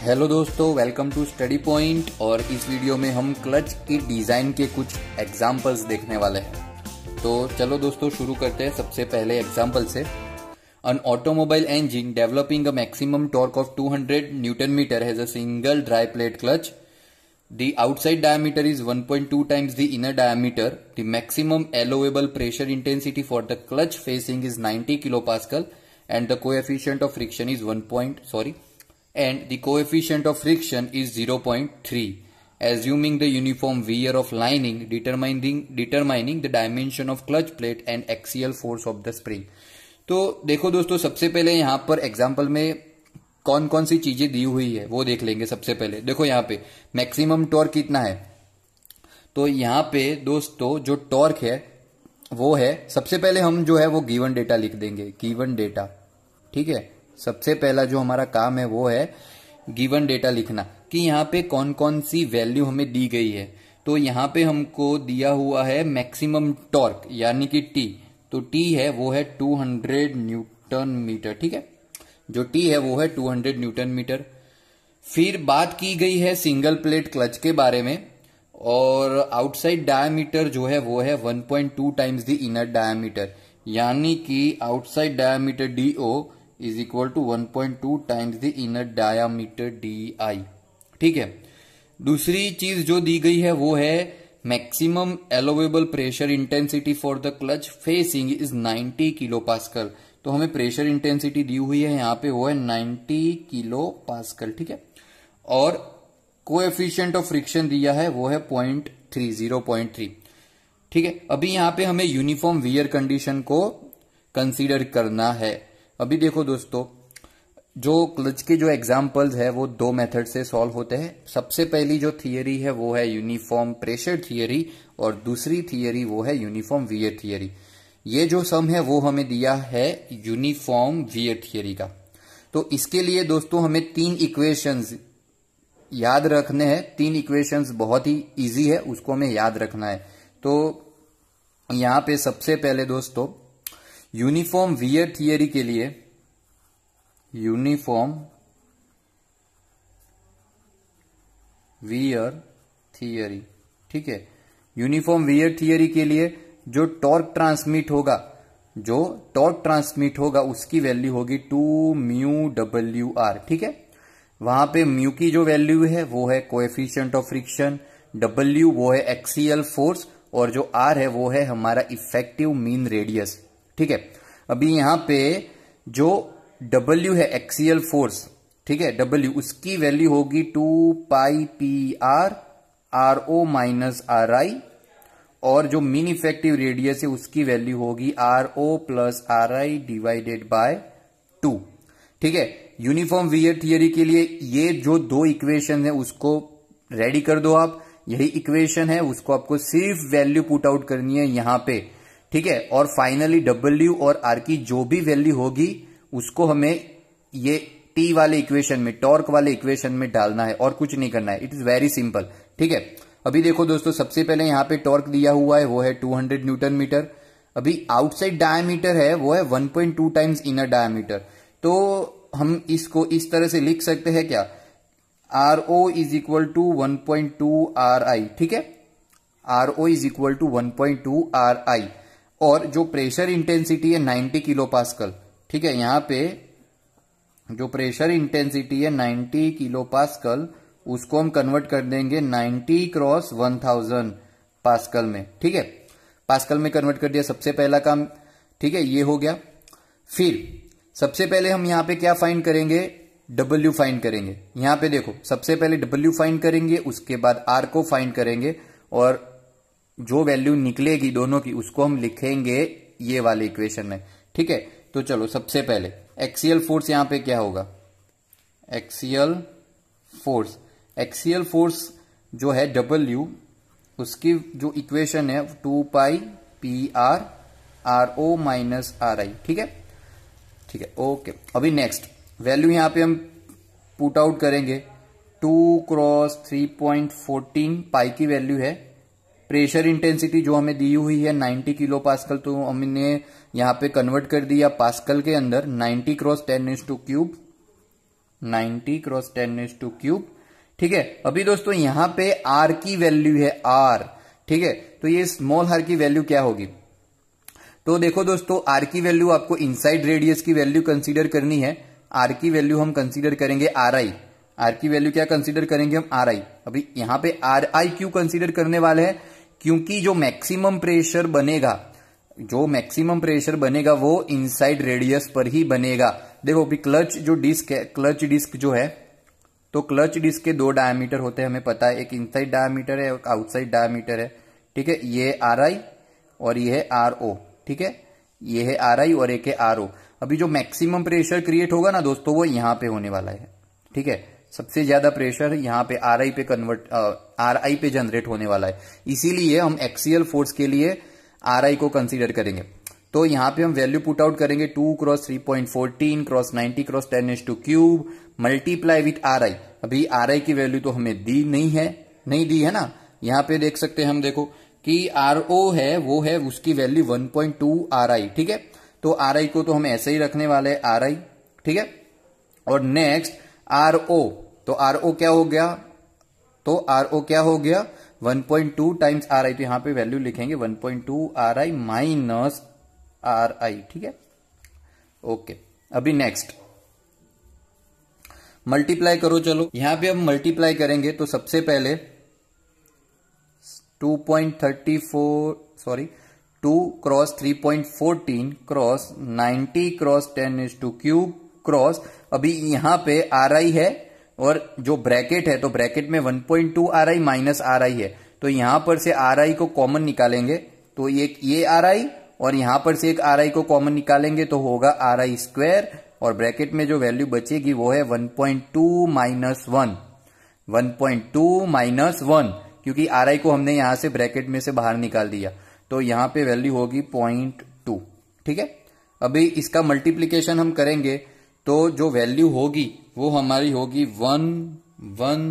Hello दोस्तों welcome to study point और इस वीडियो में हम क्लच की डिजाइन के कुछ एग्जांपल्स देखने वाले हैं तो चलो दोस्तों शुरू करते हैं सबसे पहले एग्जांपल से an automobile engine developing a maximum torque of 200 newton metre has a single dry plate clutch the outside diameter is 1.2 times the inner diameter the maximum allowable pressure intensity for the clutch facing is 90 kilo pascal and the coefficient of friction is 1. Sorry and the coefficient of friction is 0.3. Assuming the uniform wear of lining, determining, determining the dimension of clutch plate and axial force of the spring. तो देखो दोस्तों सबसे पहले यहाँ पर example में कौन कौन सी चीजें दी हुई है वो देख लेंगे सबसे पहले देखो यहां पे मैक्सिमम टॉर्क कितना है तो यहां पे दोस्तों जो टॉर्क है वो है सबसे पहले हम जो है वो गिवन डेटा लिख देंगे गिवन डेटा ठीक है सबसे पहला जो हमारा काम है वो है गिवन डेटा लिखना कि यहाँ पे कौन कौन सी वैल्यू हमें दी गई है तो यहाँ पे हमको दिया हुआ है मैक्सिमम टॉर्क यानी कि टी तो टी है वो है 200 न्यूटन मीटर ठीक है जो टी है वो है 200 न्यूटन मीटर फिर बात की गई है सिंगल प्लेट क्लच के बारे में और आउटसाइड डायमीटर जो है वो है 1.2 टाइम्स द इनर डायमीटर यानी कि outside diameter D O is equal to one point two times the inner diameter D I ठीक है दूसरी चीज जो दी गई है वो है maximum allowable pressure intensity for the clutch facing is 90 kilo pascal तो हमें प्रेशर इंटेंसिटी दी हुई है यहां पे वो है 90 किलो पास्कल ठीक है और कोएफिशिएंट ऑफ फ्रिक्शन दिया है वो है point three zero point three ठीक है अभी यहाँ पे हमें यूनिफॉर्म वियर कंडीशन को कंसीडर करना है अभी देखो दोस्तों जो क्लच के जो एग्जाम्पल्स है वो दो मेथड से सॉल्व होते हैं सबसे पहली जो थियरी है वो है यूनिफॉर्म प्रेशर थियरी और दूसरी थियरी वो है यूनिफॉर्म वियर थियरी ये जो सम है वो हमें दिया है यूनिफॉर्म वियर थियरी का तो इसके लिए दोस्तों हमें तीन इक्वेशंस याद रखने हैं तीन इक्वेशंस बहुत ही इजी है उसको हमें याद रखना है तो यहां पे सबसे पहले दोस्तों यूनिफॉर्म वियर थियरी के लिए यूनिफॉर्म वियर थियरी ठीक है यूनिफॉर्म वियर थियरी के लिए जो टॉर्क ट्रांसमिट होगा जो टॉर्क ट्रांसमिट होगा उसकी वैल्यू होगी टू म्यू डब्ल्यू आर ठीक है वहां पे म्यू की जो वैल्यू है वो है कोएफिशिएंट ऑफ फ्रिक्शन डब्ल्यू वो है एक्सीएल फोर्स और जो आर है वो है हमारा इफेक्टिव मीन रेडियस ठीक है अभी यहां पे जो W है एक्सीएल फोर्स ठीक है W उसकी वैल्यू होगी two pi P R R O minus R I और जो मीन इफेक्टिव रेडियस है उसकी वैल्यू होगी R O plus R I divided by two ठीक है यूनिफॉर्म वीयर थियरी के लिए ये जो दो इक्वेशन है उसको रेडी कर दो आप यही इक्वेशन है उसको आपको सिर्फ वैल्यू पुट आउट करनी है यहां पे ठीक है और फाइनली डब्ल्यू और आर की जो भी वैल्यू होगी उसको हमें ये टी वाले इक्वेशन में टॉर्क वाले इक्वेशन में डालना है और कुछ नहीं करना है इट इज वेरी सिंपल ठीक है अभी देखो दोस्तों सबसे पहले यहां पे टॉर्क दिया हुआ है वो है 200 न्यूटन मीटर अभी आउटसाइड डायमीटर है वो है 1.2 टाइम्स इनर डायमीटर तो हम इसको इस तरह से लिख सकते हैं क्या R O is equal to one point two R I ठीक है R O is equal to one point two R I और जो प्रेशर इंटेंसिटी है 90 किलो पास्कल ठीक है यहां पे जो प्रेशर इंटेंसिटी है 90 किलो पास्कल उसको हम कन्वर्ट कर देंगे 90 क्रॉस 1000 पास्कल में ठीक है पास्कल में कन्वर्ट कर दिया सबसे पहला काम ठीक है ये हो गया फिर सबसे पहले हम यहां पे क्या फाइंड करेंगे W फाइंड करेंगे यहां पे देखो सबसे पहले डब्ल्यू फाइंड करेंगे उसके बाद आर को फाइंड करेंगे और जो वैल्यू निकलेगी दोनों की उसको हम लिखेंगे ये वाले इक्वेशन में ठीक है तो चलो सबसे पहले एक्सियल फोर्स यहां पे क्या होगा एक्सीएल फोर्स एक्सीएल फोर्स जो है डब्ल्यू उसकी जो इक्वेशन है two pi P R R O minus R I ठीक है ठीक है ओके अभी नेक्स्ट वैल्यू यहां पे हम पुट आउट करेंगे two cross three point fourteen pi की वैल्यू है प्रेशर इंटेंसिटी जो हमें दी हुई है 90 किलो पास्कल तो हमने यहाँ पे कन्वर्ट कर दिया पास्कल के अंदर 90 क्रॉस 10 इंस टू क्यूब 90 क्रॉस 10 इंस टू क्यूब ठीक है अभी दोस्तों यहाँ पे आर की वैल्यू है आर ठीक है तो ये स्मॉल हार की वैल्यू क्या होगी तो देखो दोस्तों आर की वैल्यू आपको इनसाइड रेडियस की वैल्यू कंसिडर करनी है आर की वैल्यू हम कंसिडर करेंगे आर आई आर की वैल्यू क्या कंसीडर करेंगे हम आर आई अभी यहाँ पे आर आई क्यू कंसीडर करने वाले हैं क्योंकि जो मैक्सिमम प्रेशर बनेगा जो मैक्सिमम प्रेशर बनेगा वो इनसाइड रेडियस पर ही बनेगा देखो अभी क्लच जो डिस्क है क्लच डिस्क जो है तो क्लच डिस्क के दो डायमीटर होते हैं हमें पता है एक इनसाइड डायमीटर है और आउटसाइड डायमीटर है ठीक है ये आर आई और ये है आर ओ ठीक है ये है आर आई और एक है आर ओ अभी जो मैक्सिमम प्रेशर क्रिएट होगा ना दोस्तों वो यहां पे होने वाला है ठीक है सबसे ज्यादा प्रेशर यहाँ पे आर आई पे कन्वर्ट आर आई पे जनरेट होने वाला है इसीलिए हम एक्सीएल फोर्स के लिए आर आई को कंसिडर करेंगे तो यहाँ पे हम वैल्यू पुट आउट करेंगे two cross three point fourteen cross ninety cross ten S two cube multiply with R I अभी आर आई की वैल्यू तो हमें दी नहीं है नहीं दी है ना यहाँ पे देख सकते हैं हम देखो कि आर ओ है वो है उसकी value one point two R I ठीक है तो आर आई को तो हम ऐसे ही रखने वाले आर आई ठीक है और नेक्स्ट आर ओ तो आर ओ क्या हो गया तो आर ओ क्या हो गया 1.2 point two times R I तो यहां पे वैल्यू लिखेंगे 1.2 point two R I minus R I ठीक है ओके अभी नेक्स्ट मल्टीप्लाई करो चलो यहां पे हम मल्टीप्लाई करेंगे तो सबसे पहले 2.34 sorry 2 cross 3.14 cross 90 cross 10 is two cube cross अभी यहां पे आर आई है और जो ब्रैकेट है तो ब्रैकेट में 1.2 point two R I minus R I है तो यहां पर से आर आई को कॉमन निकालेंगे तो एक ये आर आई और यहां पर से एक आर आई को कॉमन निकालेंगे तो होगा आर आई स्क्वायर और ब्रैकेट में जो वैल्यू बचेगी वो है 1.2 point two minus one one point two minus one क्योंकि आर आई को हमने यहां से ब्रैकेट में से बाहर निकाल दिया तो यहां पे वैल्यू होगी पॉइंट टू ठीक है अभी इसका मल्टीप्लीकेशन हम करेंगे तो जो वैल्यू होगी वो हमारी होगी one one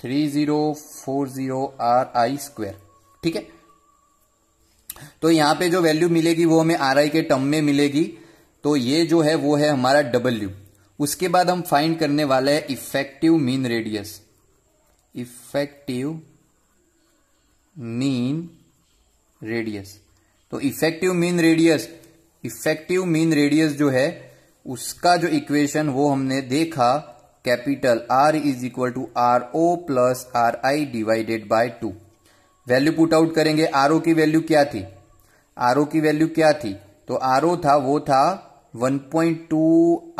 three zero four zero R I square ठीक है तो यहां पे जो वैल्यू मिलेगी वो हमें आर आई के टर्म में मिलेगी तो ये जो है वो है हमारा डब्ल्यू उसके बाद हम फाइंड करने वाले हैं effective mean radius effective mean radius तो effective mean radius effective mean radius जो है उसका जो इक्वेशन वो हमने देखा capital R is equal to R O plus R I divided by two value put out करेंगे आर ओ की वैल्यू क्या थी आर ओ की वैल्यू क्या थी तो आर ओ था वो था 1.2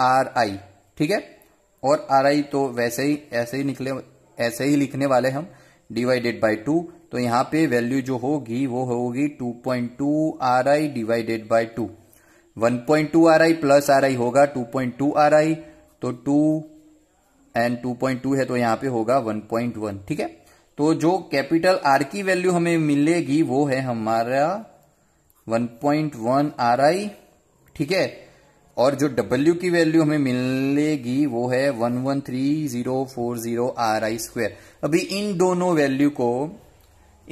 आर आई ठीक है और आर आई तो वैसे ही ऐसे ही निकले ऐसे ही लिखने वाले हम डिवाइडेड बाय टू तो यहां पे वैल्यू जो होगी वो होगी 2.2 R I divided by two 1.2 point two R I plus R I होगा 2.2 पॉइंट टू आर आई तो 2 एंड 2.2 है तो यहां पे होगा 1.1 ठीक है तो जो कैपिटल आर की वैल्यू हमें मिलेगी वो है हमारा 1.1 पॉइंट आर आई ठीक है और जो W की वैल्यू हमें मिलेगी वो है 113040 आर आई स्क्वायर अभी इन दोनों वैल्यू को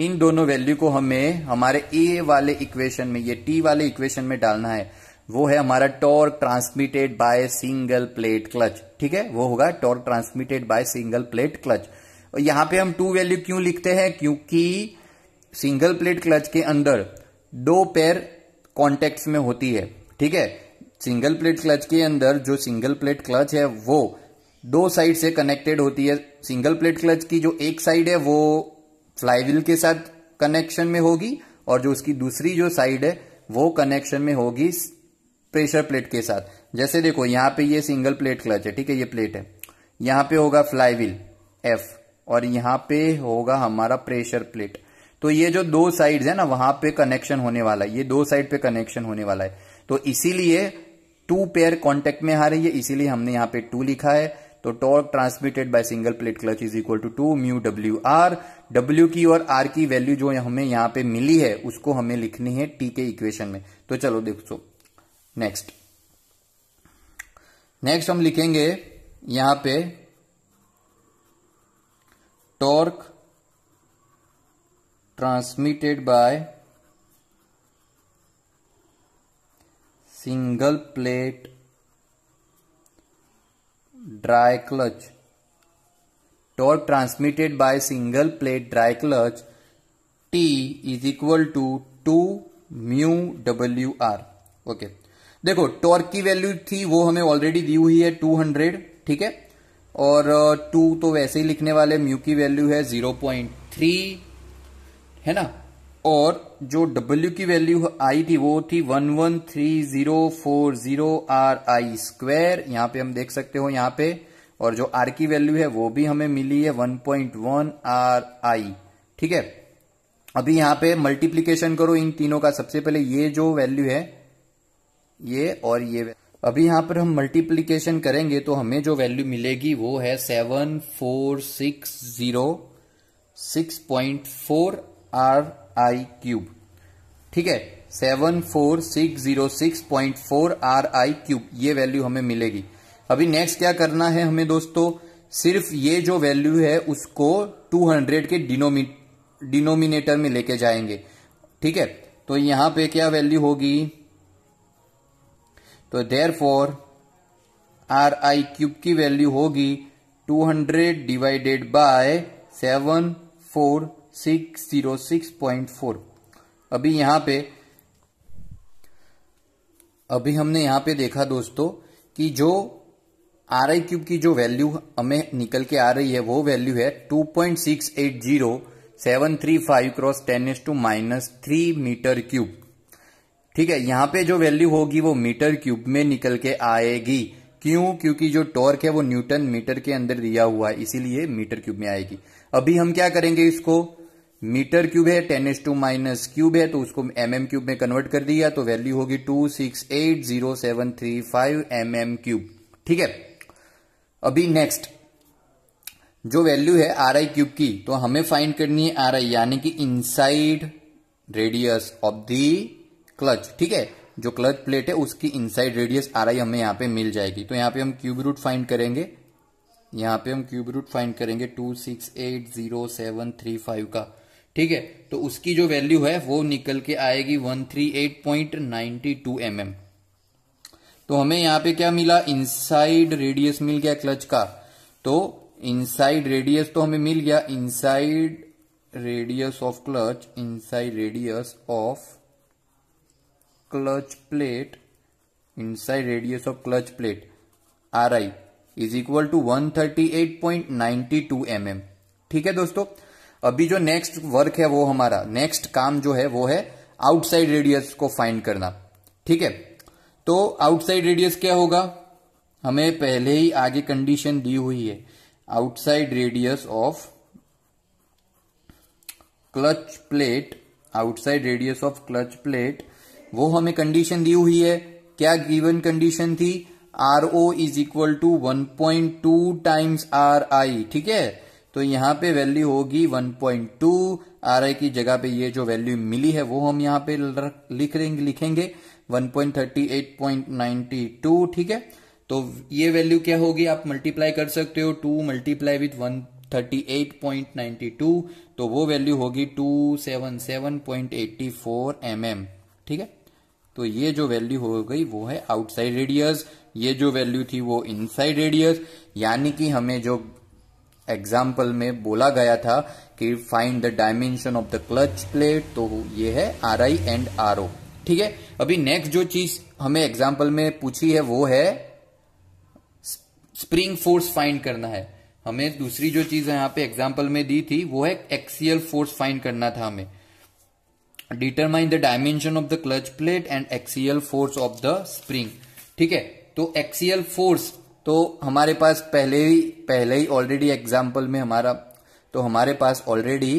इन दोनों वैल्यू को हमें हमारे ए वाले इक्वेशन में ये टी वाले इक्वेशन में डालना है वो है हमारा torque transmitted by single plate clutch ठीक है वो होगा torque transmitted by single plate clutch और यहां पे हम टू वैल्यू क्यों लिखते हैं क्योंकि सिंगल प्लेट क्लच के अंदर दो पैर कॉन्टेक्ट में होती है ठीक है सिंगल प्लेट क्लच के अंदर जो सिंगल प्लेट क्लच है वो दो साइड से कनेक्टेड होती है सिंगल प्लेट क्लच की जो एक साइड है वो फ्लाईव्हील के साथ कनेक्शन में होगी और जो उसकी दूसरी जो साइड है वो कनेक्शन में होगी प्रेशर प्लेट के साथ जैसे देखो यहां पे ये सिंगल प्लेट क्लच है ठीक है ये प्लेट है यहां पे होगा फ्लाईविल एफ और यहाँ पे होगा हमारा प्रेशर प्लेट तो ये जो दो साइड है ना वहां पे कनेक्शन होने वाला है ये दो साइड पे कनेक्शन होने वाला है तो इसीलिए टू पेयर कॉन्टेक्ट में आ रही है इसीलिए हमने यहां पे टू लिखा है तो torque transmitted by single plate clutch is equal to two mu W R W की और आर की वैल्यू जो हमें यहां पे मिली है उसको हमें लिखनी है टी के इक्वेशन में तो चलो देखो नेक्स्ट नेक्स्ट हम लिखेंगे यहां पे torque transmitted by single plate dry clutch torque transmitted by single plate dry clutch T is equal to two mu W R okay देखो टॉर्क की वैल्यू थी वो हमें ऑलरेडी दी हुई है 200 ठीक है और टू uh, तो वैसे ही लिखने वाले म्यू की वैल्यू है 0.3 है ना और जो डब्ल्यू की वैल्यू आई थी वो थी 113040 आर आई स्क्वायर यहां पे हम देख सकते हो यहां पे और जो आर की वैल्यू है वो भी हमें मिली है 1.1 आर आई ठीक है अभी यहां पे मल्टीप्लीकेशन करो इन तीनों का सबसे पहले ये जो वैल्यू है ये और ये अभी यहाँ पर हम मल्टीप्लीकेशन करेंगे तो हमें जो वैल्यू मिलेगी वो है seven four six zero six point four R I cube ठीक है seven four six zero six point four R I cube ये वैल्यू हमें मिलेगी अभी नेक्स्ट क्या करना है हमें दोस्तों सिर्फ ये जो वैल्यू है उसको 200 के डिनोमी डिनोमिनेटर में लेके जाएंगे ठीक है तो यहां पे क्या वैल्यू होगी तो there four R I cube की वैल्यू होगी 200 डिवाइडेड बाय 74606.4 अभी यहां पे अभी हमने यहां पे देखा दोस्तों कि जो आर आई क्यूब की जो वैल्यू हमें निकल के आ रही है वो वैल्यू है five cross 10 two minus three metre cube ठीक है यहां पे जो वैल्यू होगी वो मीटर क्यूब में निकल के आएगी क्यों क्योंकि जो टॉर्क है वो न्यूटन मीटर के अंदर दिया हुआ है इसीलिए मीटर क्यूब में आएगी अभी हम क्या करेंगे इसको मीटर क्यूब है ten S two minus cube है तो उसको एम mm क्यूब में कन्वर्ट कर दिया तो वैल्यू होगी two six eight zero seven three five M M cube ठीक है अभी नेक्स्ट जो वैल्यू है आर आई क्यूब की तो हमें फाइंड करनी है आर आई यानी कि inside radius of the clutch ठीक है जो क्लच प्लेट है उसकी इनसाइड रेडियस आर आई हमें यहाँ पे मिल जाएगी तो यहाँ पे हम क्यूब रूट फाइंड करेंगे यहाँ पे हम क्यूब रूट फाइंड करेंगे two six eight zero seven three five का ठीक है तो उसकी जो वैल्यू है वो निकल के आएगी one three eight point ninety two M M तो हमें यहाँ पे क्या मिला इनसाइड रेडियस मिल गया क्लच का तो इनसाइड रेडियस तो हमें मिल गया inside radius of clutch inside radius of clutch plate inside radius of clutch plate R I is equal to one thirty eight point two M M ठीक है दोस्तों अभी जो नेक्स्ट वर्क है वो हमारा नेक्स्ट काम जो है वो है आउटसाइड रेडियस को फाइंड करना ठीक है तो आउटसाइड रेडियस क्या होगा हमें पहले ही आगे कंडीशन दी हुई है outside radius of clutch plate outside radius of clutch plate वो हमें कंडीशन दी हुई है क्या गिवन कंडीशन थी R O is equal to one point two times R I ठीक है तो यहां पे वैल्यू होगी 1.2 आई की जगह पे ये जो वैल्यू मिली है वो हम यहाँ पे लिख रहेंगे लिखेंगे 1.38.92 ठीक है तो ये वैल्यू क्या होगी आप मल्टीप्लाई कर सकते हो 2 मल्टीप्लाई विथ 138.92 तो वो वैल्यू होगी 277.84 एम ठीक है तो ये जो वैल्यू हो गई वो है आउटसाइड रेडियस ये जो वैल्यू थी वो इनसाइड रेडियस यानी कि हमें जो एग्जाम्पल में बोला गया था कि find the dimension of the clutch plate तो ये है R I and R O ठीक है अभी नेक्स्ट जो चीज हमें एग्जाम्पल में पूछी है वो है स्प्रिंग फोर्स फाइंड करना है हमें दूसरी जो चीज यहां पे एग्जाम्पल में दी थी वो है एक्सियल फोर्स फाइंड करना था हमें determine the dimension of the clutch plate and axial force of the spring ठीक है तो एक्सीएल फोर्स तो हमारे पास पहले ही पहले ही ऑलरेडी एग्जाम्पल में हमारा तो हमारे पास ऑलरेडी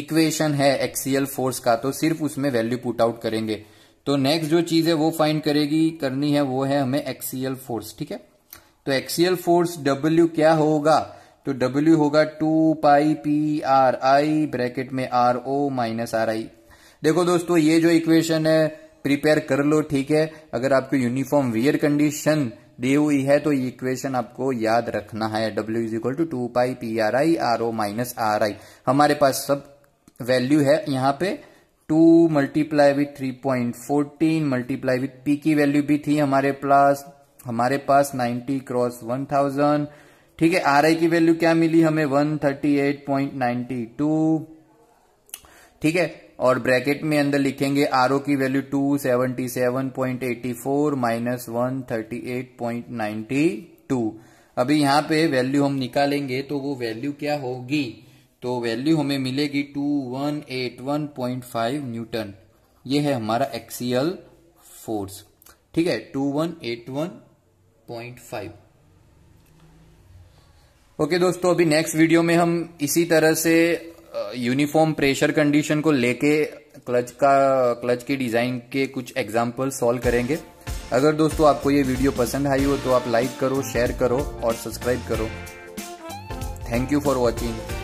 इक्वेशन है एक्सीएल फोर्स का तो सिर्फ उसमें वैल्यू पुट आउट करेंगे तो नेक्स्ट जो चीज है वो फाइंड करेगी करनी है वो है हमें एक्सीएल फोर्स ठीक है तो एक्सीएल फोर्स डब्ल्यू क्या होगा तो W होगा two pi P R I bracket में R O minus R I देखो दोस्तों ये जो इक्वेशन है प्रिपेयर कर लो ठीक है अगर आपको यूनिफॉर्म वियर कंडीशन दी हुई है तो ये इक्वेशन आपको याद रखना है W is equal to two pi P R I R O minus R I हमारे पास सब वैल्यू है यहाँ पे two multiply with three point fourteen multiply with P की वैल्यू भी थी हमारे पास हमारे पास नाइन्टी क्रॉस वन थाउजेंड ठीक है आर आई की वैल्यू क्या मिली हमें 138.92 ठीक है और ब्रैकेट में अंदर लिखेंगे आर की वैल्यू 277.84 माइनस टू अभी यहां पे वैल्यू हम निकालेंगे तो वो वैल्यू क्या होगी तो वैल्यू हमें मिलेगी 2181.5 न्यूटन ये है हमारा एक्सीएल फोर्स ठीक है 2181.5 ओके okay, दोस्तों अभी नेक्स्ट वीडियो में हम इसी तरह से यूनिफॉर्म प्रेशर कंडीशन को लेके क्लच का क्लच की डिज़ाइन के कुछ एग्जाम्पल सॉल्व करेंगे अगर दोस्तों आपको ये वीडियो पसंद आई हो तो आप लाइक करो शेयर करो और सब्सक्राइब करो थैंक यू फॉर वॉचिंग